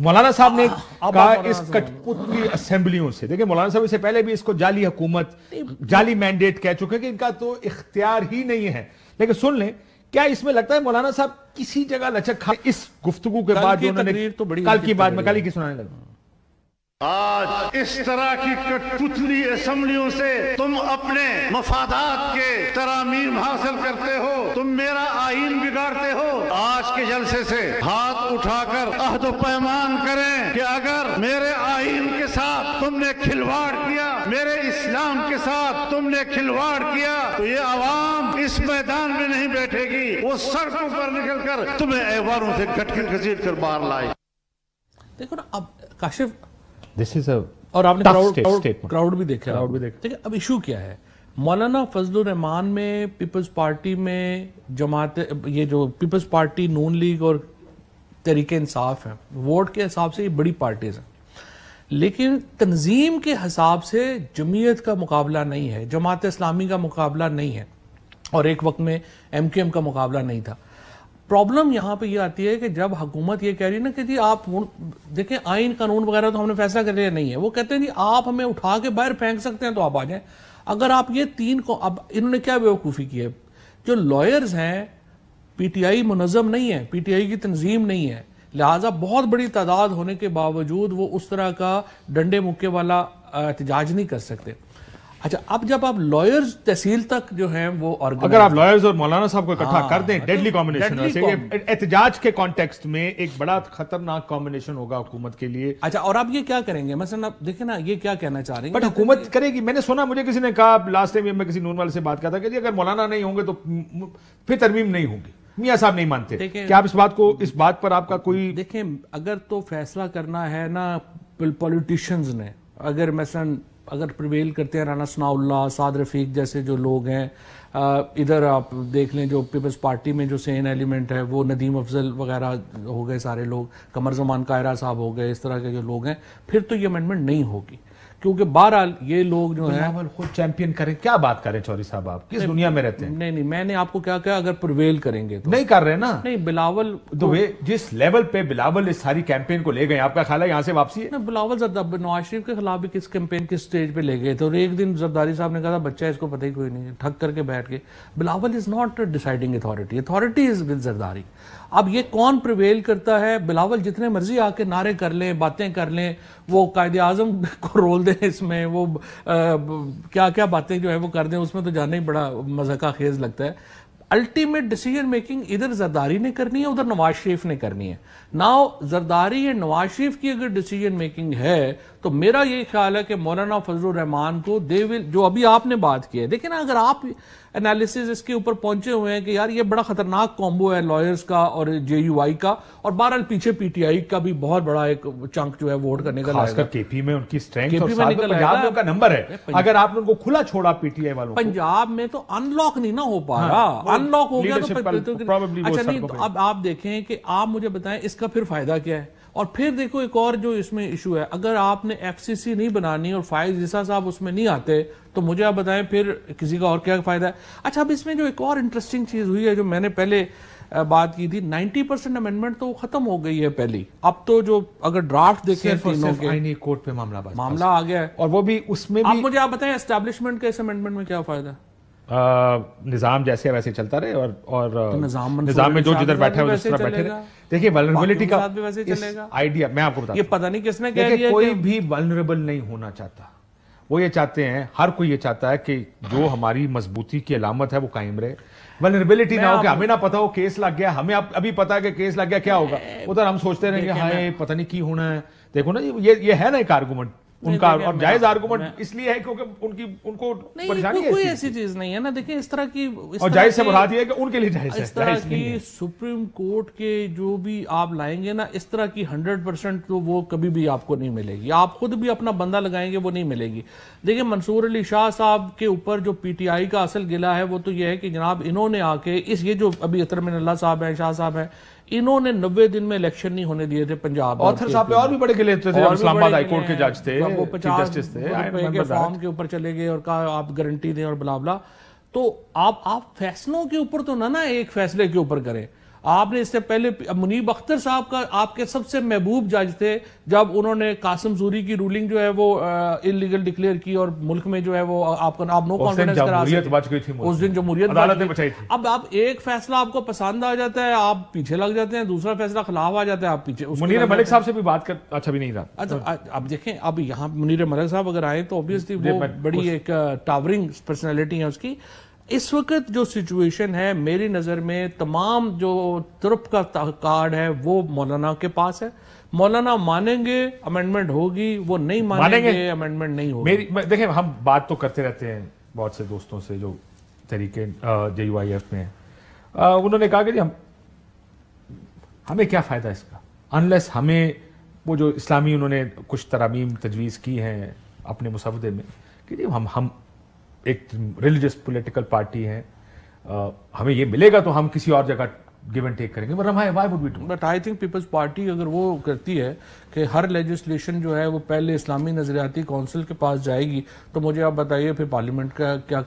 मौलाना साहब ने हाँ, हाँ। कहा इस कठपुतली असेंबलियों से देखिए मौलाना साहब इससे पहले भी इसको जाली हुकूमत जाली मैंडेट कह चुके कि इनका तो इख्तियार ही नहीं है लेकिन सुन लें क्या इसमें लगता है मौलाना साहब किसी जगह लचक खा इस गुफ्तगु के बाद तो बड़ी कल की बात में कल की सुनाने लगा आज इस तरह की कठपुतली असम्बलियों से तुम अपने मफादात के तरामीम हासिल करते हो जलसे से हाथ उठाकर अहद पैमान करें कि अगर मेरे आइन के साथ तुमने खिलवाड़ किया मेरे इस्लाम के साथ तुमने खिलवाड़ किया तो ये आवाम इस मैदान में नहीं बैठेगी वो सड़कों पर निकल कर तुम्हें एवारों से गटकिन खसीट कर बाहर लाए देखो ना अब काशिफ दिस इज और आपने क्राउड क्राउड भी देखा क्राउड भी देखा अब इशू क्या है मौलाना फजल रहमान में पीपल्स पार्टी में जमात ये जो पीपल्स पार्टी नून लीग और तरीके इंसाफ हैं वोट के हिसाब से ये बड़ी पार्टीज़ हैं लेकिन तंजीम के हिसाब से जमीयत का मुकाबला नहीं है जमात इस्लामी का मुकाबला नहीं है और एक वक्त में एम क्यू एम का मुकाबला नहीं था प्रॉब्लम यहाँ पे ये यह आती है कि जब हुकूमत ये कह रही है ना कि जी आप देखें आइन कानून वगैरह तो हमने फैसला कर लिया नहीं है वो कहते हैं जी आप हमें उठा के बाहर फेंक सकते हैं तो आप आ जाए अगर आप ये तीन को अब इन्होंने क्या बेवकूफ़ी की है जो लॉयर्स हैं पीटीआई मुनजम नहीं है पीटीआई की तंजीम नहीं है लिहाजा बहुत बड़ी तादाद होने के बावजूद वो उस तरह का डंडे मुक्के वाला एहतजाज नहीं कर सकते अच्छा अब जब आप लॉयर्स तहसील तक जो है वो organize... अगर आप लॉयर्स और मौलाना साहब को इकट्ठा हाँ, कर दें डेडली अच्छा, तो कॉम्बिनेशन एहतजाज के कॉन्टेक्स्ट में एक बड़ा खतरनाक कॉम्बिनेशन होगा हुकूमत के लिए अच्छा और आप ये क्या करेंगे मसलन आप देखे ना ये क्या कहना चाह रहे हैं बट तो हुकूमत करेगी मैंने सुना मुझे किसी ने कहा लास्ट टाइम मैं किसी नून वाले से बात करता कि अगर मौलाना नहीं होंगे तो फिर तरमीम नहीं होगी मियाँ साहब नहीं मानते क्या आप इस बात को इस बात पर आपका कोई देखें अगर तो फैसला करना है ना पॉलिटिशियंस ने अगर मसलन अगर प्रिवेल करते हैं राना सनाउल्ला साद रफीक जैसे जो लोग हैं इधर आप देख लें जो पीपल्स पार्टी में जो सेन एलिमेंट है वो नदीम अफजल वगैरह हो गए सारे लोग कमर जमान कायरा साहब हो गए इस तरह के जो लोग हैं फिर तो ये अमेंडमेंट नहीं होगी क्योंकि बहरहाल ये लोग जो है खुद चैंपियन करें क्या बात करें चौरी साहब आप किस दुनिया में रहते हैं नहीं नहीं मैंने आपको क्या कहा अगर प्रवेल करेंगे तो नहीं कर रहे ना नहीं बिलावल तो, तो- वे जिस लेवल पे बिलावल इस सारी कैंपेन को ले गए आपका ख्याल है यहाँ से वापसी है बिलावल नवाज शरीफ के खिलाफ भी किस कैंपेन किस स्टेज पे ले गए थे और एक दिन जरदारी साहब ने कहा था बच्चा इसको पता ही कोई नहीं ठक करके बैठ गए Bilawal is not deciding authority authority is with Zardari अब ये कौन प्रिवेल करता है बिलावल जितने मर्जी आके नारे कर लें बातें कर लें वो कायदे आजम को रोल दे इसमें वो आ, क्या क्या बातें जो है वो कर दें उसमें तो जाना ही बड़ा मजाक खेज लगता है अल्टीमेट डिसीजन मेकिंग इधर जरदारी ने करनी है उधर नवाज शरीफ ने करनी है नाउ जरदारी या नवाज शरीफ की अगर डिसीजन मेकिंग है तो मेरा ये ख्याल है कि मौलाना फजल रहमान को दे विल जो अभी आपने बात की है देखिए ना अगर आप एनालिसिस इसके ऊपर पहुंचे हुए हैं कि यार ये बड़ा खतरनाक कॉम्बो है लॉयर्स का और जे यू आई का और बहरहाल पीछे पीटीआई का भी बहुत बड़ा एक चंक जो है वोट करने का केपी में उनकी स्ट्रेंथ और में पंजाब का नंबर है अगर आपने उनको खुला छोड़ा पीटीआई वालों पंजाब में तो अनलॉक नहीं ना हो पा हाँ। रहा अनलॉक हो गया तो, तो अच्छा नहीं तो अब आप देखें कि आप मुझे बताएं इसका फिर फायदा क्या है और फिर देखो एक और जो इसमें इशू है अगर आपने एफसीसी नहीं बनानी और फाइज जिसा साहब उसमें नहीं आते तो मुझे आप बताएं फिर किसी का और क्या फायदा है अच्छा अब इसमें जो एक और इंटरेस्टिंग चीज हुई है जो मैंने पहले बात की थी 90 परसेंट अमेंडमेंट तो खत्म हो गई है पहली अब तो जो अगर ड्राफ्ट देखे कोर्ट पे मामला मामला आ गया है और वो भी उसमें आप मुझे आप बताएं एस्टेब्लिशमेंट के इस अमेंडमेंट में क्या फायदा है निज़ाम जैसे वैसे चलता रहे और और तो निजाम, में जो जिधर बैठा है उस तरह बैठे रहे देखिए वलनरेबिलिटी का आइडिया मैं आपको बता ये पता नहीं किसने कह दिया कोई भी वलनरेबल नहीं होना चाहता वो ये चाहते हैं हर कोई ये चाहता है कि जो हमारी मजबूती की अलामत है वो कायम रहे वलनरेबिलिटी ना हो कि हमें ना पता हो केस लग गया हमें आप अभी पता है कि केस लग गया क्या होगा उधर हम सोचते रहेंगे हाय पता नहीं की होना है देखो ना ये ये है ना एक आर्गूमेंट उनका और जायज आर्गूमेंट इसलिए है क्योंकि उनकी उनको परेशानी कोई ऐसी चीज नहीं है ना देखिए इस तरह की और जायज से बढ़ा कि उनके लिए जायज इस तरह की सुप्रीम कोर्ट के जो भी आप लाएंगे ना इस तरह की हंड्रेड परसेंट तो वो कभी भी आपको नहीं मिलेगी आप खुद भी अपना बंदा लगाएंगे वो नहीं मिलेगी देखिए मंसूर अली शाह साहब के ऊपर जो पीटीआई का असल गिला है वो तो ये है कि जनाब इन्होंने आके इस ये जो अभी अतरमिन साहब है शाह साहब है इन्होंने नब्बे दिन में इलेक्शन नहीं होने दिए थे पंजाब ऑथर साहब पे और भी बड़े गिले थे इस्लामाबाद हाईकोर्ट के जज थे वो पचास थे फॉर्म के ऊपर चले गए और कहा आप गारंटी दें और बुलाबला तो आप आप फैसलों के ऊपर तो ना ना एक फैसले के ऊपर करें आपने इससे पहले मुनीब अख्तर साहब का आपके सबसे महबूब जज थे जब उन्होंने कासम जूरी की रूलिंग जो है वो इलीगल डिक्लेयर की और मुल्क में जो है वो आपका आप नो कॉन्फिडेंस करा थी उस दिन जमहूरियत अब आप एक फैसला आपको पसंद आ जाता है आप पीछे लग जाते हैं दूसरा फैसला खिलाफ आ जाता है आप पीछे मुनीर मलिक साहब से भी बात कर अच्छा भी नहीं रहा अच्छा अब देखें अब यहाँ मुनीर मलिक साहब अगर आए तो ऑब्वियसली वो बड़ी एक टावरिंग पर्सनैलिटी है उसकी इस वक्त जो सिचुएशन है मेरी नज़र में तमाम जो तुरप का कार्ड है वो मौलाना के पास है मौलाना मानेंगे अमेंडमेंट होगी वो नहीं मानेंगे, अमेंडमेंट नहीं होगी मेरी देखिए हम बात तो करते रहते हैं बहुत से दोस्तों से जो तरीके जे यू आई एफ में आ, उन्होंने कहा कि जी हम हमें क्या फ़ायदा इसका अनलेस हमें वो जो इस्लामी उन्होंने कुछ तरामीम तजवीज़ की हैं अपने मुसवदे में कि जी हम हम एक रिलीजियस पॉलिटिकल पार्टी है आ, हमें ये मिलेगा तो हम किसी और जगह गिव एंड टेक करेंगे but I think People's Party अगर वो करती है कि हर लेजिस्लेशन जो है वो पहले इस्लामी नजरियाती काउंसिल के पास जाएगी तो मुझे आप बताइए फिर पार्लियामेंट का क्या